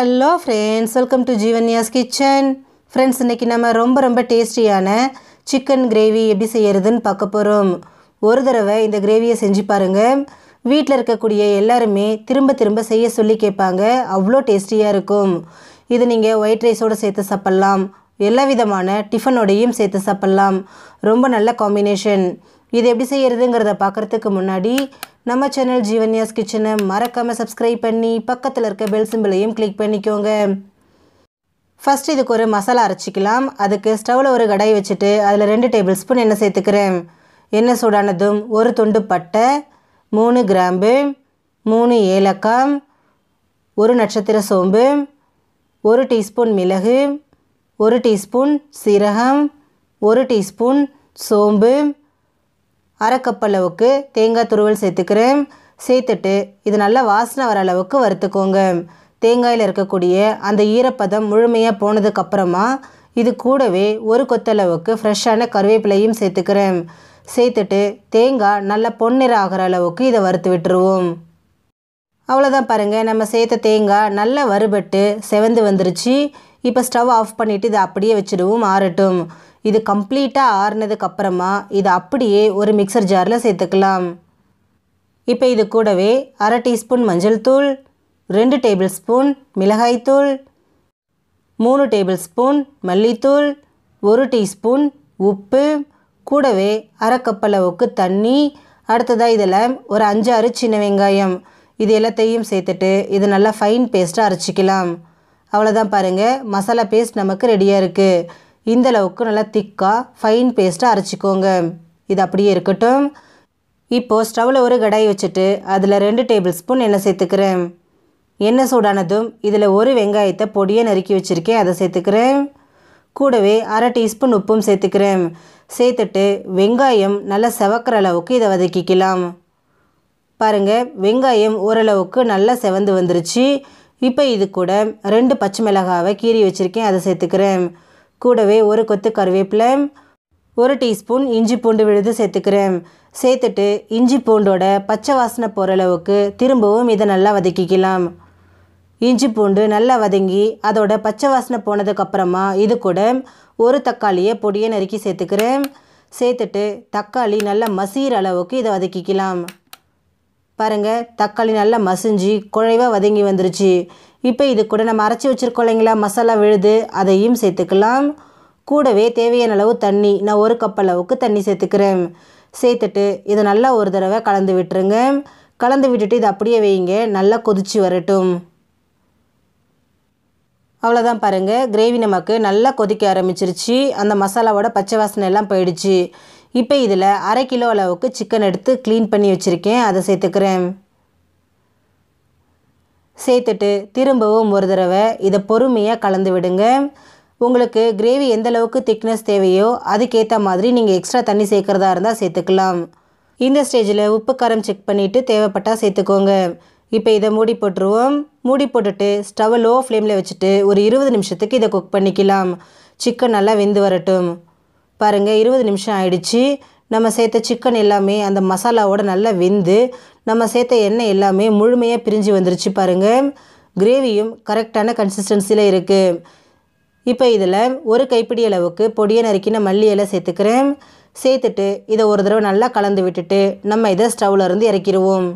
hello friends welcome to Jeevanya's kitchen friends இன்றைக்கி நம்ம ரொம்ப ரொம்ப டேஸ்டியான சிக்கன் கிரேவி எப்படி செய்கிறதுன்னு பார்க்க போகிறோம் ஒரு தடவை இந்த கிரேவியை செஞ்சு பாருங்கள் வீட்டில் இருக்கக்கூடிய எல்லாருமே திரும்ப திரும்ப செய்ய சொல்லி கேட்பாங்க அவ்வளோ டேஸ்டியாக இருக்கும் இது நீங்கள் ஒயிட் ரைஸோடு சேர்த்து சாப்பிட்லாம் எல்லா விதமான டிஃபனோடையும் சேர்த்து சாப்பிட்லாம் ரொம்ப நல்ல காம்பினேஷன் இது எப்படி செய்கிறதுங்கிறத பார்க்குறதுக்கு முன்னாடி நம்ம சேனல் ஜீவன்யாஸ் கிச்சனை மறக்காமல் சப்ஸ்கிரைப் பண்ணி பக்கத்தில் இருக்க பெல் சிம்பிளையும் கிளிக் பண்ணிக்கோங்க ஃபஸ்ட் இதுக்கு ஒரு மசாலா அரைச்சிக்கலாம் அதுக்கு ஸ்டவ்வில் ஒரு கடாய் வச்சுட்டு அதில் ரெண்டு டேபிள் ஸ்பூன் எண்ணெய் சேர்த்துக்கிறேன் எண்ணெய் சூடானதும் ஒரு துண்டு பட்டை மூணு கிராம்பு மூணு ஏலக்காய் ஒரு நட்சத்திர சோம்பு ஒரு டீஸ்பூன் மிளகு ஒரு டீஸ்பூன் சீரகம் ஒரு டீஸ்பூன் சோம்பு அரைக்கப்பளவுக்கு தேங்காய் துருவல் சேர்த்துக்கிறேன் சேர்த்துட்டு இது நல்லா வாசனை வர அளவுக்கு வறுத்துக்கோங்க தேங்காயில் இருக்கக்கூடிய அந்த ஈரப்பதம் முழுமையாக போனதுக்கப்புறமா இது கூடவே ஒரு கொத்தளவுக்கு ஃப்ரெஷ்ஷான கருவேப்பிலையும் சேர்த்துக்கிறேன் சேர்த்துட்டு தேங்காய் நல்லா பொன்னிற ஆகிற அளவுக்கு இதை வறுத்து விட்டுருவோம் அவ்வளோதான் பாருங்கள் நம்ம சேர்த்த தேங்காய் நல்லா வறுபட்டு செவந்து வந்துருச்சு இப்போ ஸ்டவ் ஆஃப் பண்ணிவிட்டு இதை அப்படியே வச்சுடுவோம் ஆறட்டும் இது கம்ப்ளீட்டாக ஆறுனதுக்கப்புறமா இதை அப்படியே ஒரு மிக்சர் ஜாரில் சேர்த்துக்கலாம் இப்போ இது கூடவே அரை டீஸ்பூன் மஞ்சள் தூள் ரெண்டு டேபிள் ஸ்பூன் மிளகாய்த்தூள் மூணு டேபிள் ஸ்பூன் மல்லித்தூள் ஒரு டீஸ்பூன் உப்பு கூடவே அரை கப் அளவுக்கு தண்ணி அடுத்ததாக இதில் ஒரு அஞ்சாறு சின்ன வெங்காயம் இது எல்லாத்தையும் சேர்த்துட்டு இது நல்லா ஃபைன் பேஸ்ட்டாக அரைச்சிக்கலாம் அவ்வளோதான் பாருங்கள் மசாலா பேஸ்ட் நமக்கு ரெடியாக இருக்குது இந்தளவுக்கு நல்லா திக்காக ஃபைன் பேஸ்ட்டாக அரைச்சிக்கோங்க இது அப்படியே இருக்கட்டும் இப்போது ஸ்டவ்வில் ஒரு கடாய் வச்சுட்டு அதில் ரெண்டு டேபிள் ஸ்பூன் எண்ணெய் சேர்த்துக்கிறேன் எண்ணெய் சூடானதும் இதில் ஒரு வெங்காயத்தை பொடியை நறுக்கி வச்சுருக்கேன் அதை சேர்த்துக்கிறேன் கூடவே அரை டீஸ்பூன் உப்பும் சேர்த்துக்கிறேன் சேர்த்துட்டு வெங்காயம் நல்லா செவக்கிற அளவுக்கு இதை வதக்கிக்கலாம் பாருங்கள் வெங்காயம் ஓரளவுக்கு நல்லா செவந்து வந்துருச்சு இப்போ இது கூட ரெண்டு பச்சை மிளகாவை கீறி வச்சுருக்கேன் அதை சேர்த்துக்கிறேன் கூடவே ஒரு கொத்து கருவேப்பிலை ஒரு டீஸ்பூன் இஞ்சி பூண்டு விழுது சேர்த்துக்கிறேன் சேர்த்துட்டு இஞ்சி பூண்டோட பச்சை வாசனை போகிற அளவுக்கு திரும்பவும் இதை நல்லா வதக்கிக்கலாம் இஞ்சி பூண்டு நல்லா வதங்கி அதோட பச்சை வாசனை போனதுக்கப்புறமா இது கூட ஒரு தக்காளியை பொடியை நறுக்கி சேர்த்துக்கிறேன் சேர்த்துட்டு தக்காளி நல்லா மசீர் அளவுக்கு இதை வதக்கிக்கலாம் பாருங்க தக்காளி நல்லா மசிஞ்சு குழைவாக வதங்கி வந்துருச்சு இப்போ இது கூட நம்ம அரைச்சி வச்சுருக்கோம் இல்லைங்களா மசாலா விழுது அதையும் சேர்த்துக்கலாம் கூடவே தேவையான அளவு தண்ணி நான் ஒரு கப் அளவுக்கு தண்ணி சேர்த்துக்கிறேன் சேர்த்துட்டு இதை நல்லா ஒரு தடவை கலந்து விட்டுருங்க கலந்து விட்டுட்டு இதை அப்படியே வைங்க நல்லா கொதிச்சு வரட்டும் அவ்வளோதான் பாருங்கள் கிரேவி நமக்கு நல்லா கொதிக்க ஆரம்பிச்சிருச்சு அந்த மசாலாவோட பச்சை வாசனை எல்லாம் போயிடுச்சு இப்போ இதில் அரை கிலோ அளவுக்கு சிக்கன் எடுத்து க்ளீன் பண்ணி வச்சுருக்கேன் அதை சேர்த்துக்கிறேன் சேர்த்துட்டு திரும்பவும் ஒரு தடவை இதை பொறுமையாக கலந்து விடுங்க உங்களுக்கு கிரேவி எந்த அளவுக்கு திக்னஸ் தேவையோ அதுக்கேற்ற மாதிரி நீங்கள் எக்ஸ்ட்ரா தண்ணி சேர்க்குறதா இருந்தால் சேர்த்துக்கலாம் இந்த ஸ்டேஜில் உப்பு காரம் செக் பண்ணிவிட்டு தேவைப்பட்டால் சேர்த்துக்கோங்க இப்போ இதை மூடி போட்டுருவோம் மூடி போட்டுட்டு ஸ்டவ் லோ ஃப்ளேமில் வச்சுட்டு ஒரு இருபது நிமிஷத்துக்கு இதை குக் பண்ணிக்கலாம் சிக்கன் நல்லா வெந்து வரட்டும் பாருங்கள் இருபது நிமிஷம் ஆயிடுச்சு நம்ம சேர்த்த சிக்கன் எல்லாமே அந்த மசாலாவோட நல்லா வெந்து நம்ம சேர்த்த எண்ணெய் எல்லாமே முழுமையாக பிரிஞ்சு வந்துருச்சு பாருங்கள் கிரேவியும் கரெக்டான கன்சிஸ்டன்சியில் இருக்குது இப்போ இதில் ஒரு கைப்பிடி அளவுக்கு பொடியை நறுக்கின மல்லி இலை சேர்த்துக்கிறேன் சேர்த்துட்டு இதை ஒரு தடவை நல்லா கலந்து விட்டுட்டு நம்ம இதை ஸ்டவ்லேருந்து இறக்கிடுவோம்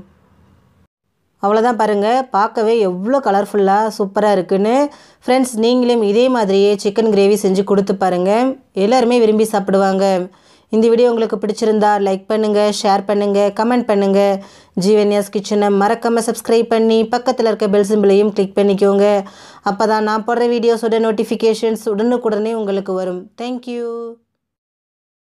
அவ்வளோதான் பாருங்கள் பார்க்கவே எவ்வளோ கலர்ஃபுல்லாக சூப்பராக இருக்குன்னு ஃப்ரெண்ட்ஸ் நீங்களும் இதே மாதிரியே சிக்கன் கிரேவி செஞ்சு கொடுத்து பாருங்கள் எல்லாருமே விரும்பி சாப்பிடுவாங்க இந்த வீடியோ உங்களுக்கு பிடிச்சிருந்தா லைக் பண்ணுங்கள் ஷேர் பண்ணுங்கள் கமெண்ட் பண்ணுங்கள் ஜீவன்யாஸ் கிச்சனை மறக்காமல் சப்ஸ்கிரைப் பண்ணி பக்கத்தில் இருக்க பெல் சிம்பிளையும் கிளிக் பண்ணிக்கோங்க அப்போ தான் நான் போடுற வீடியோஸோட நோட்டிஃபிகேஷன்ஸ் உடனுக்குடனே உங்களுக்கு வரும் தேங்க்யூ